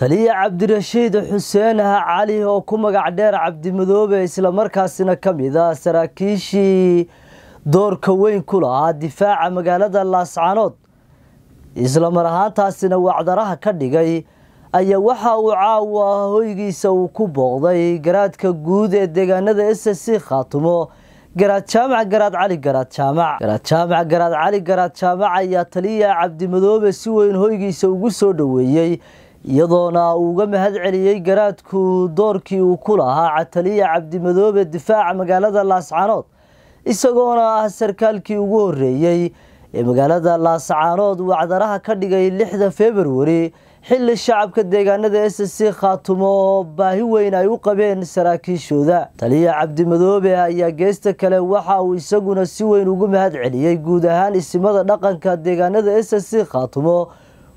taliya cabdirashiid xuseen cali oo ku magac dheer cabdimadoobe islamarkaasina ka mid ah saraakiishii doorka weyn ku lahaa difaaca magaalada laascaanood islamar ahaantaasina wacdaraha ka dhigay ayaa waxa uu caawa ah hoygiisa uu ku booqday garaadka guud ee deegaanada s c khaatumo garaad jaamac garaad cali garaad jaamac garaad jaamac garaad cali garaad jaamac ayaa taliya cabdimadoobe si weyn hoygiisa ugu soo dhoweeyey iyadoona uu mahad celiyey garaadku doorkii uu ku lahaa cataliya cabdimadoobe difaaca magaalada laascaanood isagoona ah sarkaalkii ugu horreeyey ee magaalada laascaanood wacdaraha ka dhigay lixda februari xilli shacabka deegaanada s c khaatumo oo baahi weyn ay u qabeen saraakiishooda taliya cabdimadoobe ayaa geesta kale waxa uu isaguna si weyn ugu mahad celiyey guud ahaan isimada dhaqanka deegaanada s c khaatumo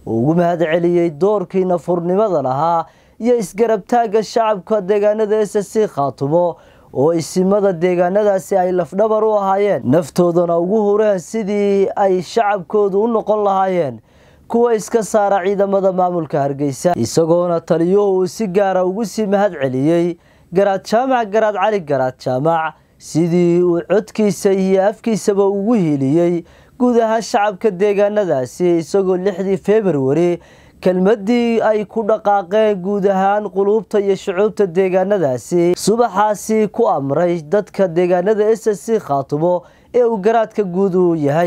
uu ugu mahad celiyey doorkii nafurnimadan ahaa iyo isgarabtaagga shacabka deegaanada esc khaatumo oo isimada deegaanadaasi ay lafdhabar u ahaayeen naftoodana ugu hureen sidii ay shacabkoodu u noqon lahaayeen kuwa iska saara ciidamada maamulka hargeysa isagoona taliyuhu uu si gaara ugu sii mahad celiyey garaad jaamac garaad cali garaad jaamac sidii uu codkiisa iyo afkiisaba ugu hiiliyey guud ahaan shacabka deegaanadaasi isagoo lixdii februari kelmadii ay ku dhaqaaqeen guud ahaan quluubta iyo shucuubta deegaanadaasi subaxaasi ku amray dadka deegaanada s s c khaatumo ee uu garaadka guud uu yahay